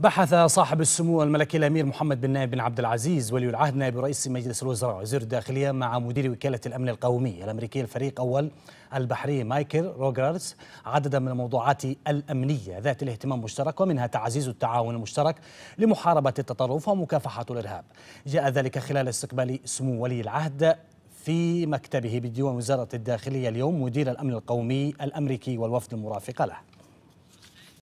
بحث صاحب السمو الملكي الامير محمد بن نائب بن عبد العزيز ولي العهد نائب رئيس مجلس الوزراء وزير الداخليه مع مدير وكاله الامن القومي الامريكي الفريق اول البحري مايكل روجرز عددا من الموضوعات الامنيه ذات الاهتمام المشترك ومنها تعزيز التعاون المشترك لمحاربه التطرف ومكافحه الارهاب. جاء ذلك خلال استقبال سمو ولي العهد في مكتبه بديوان وزاره الداخليه اليوم مدير الامن القومي الامريكي والوفد المرافق له.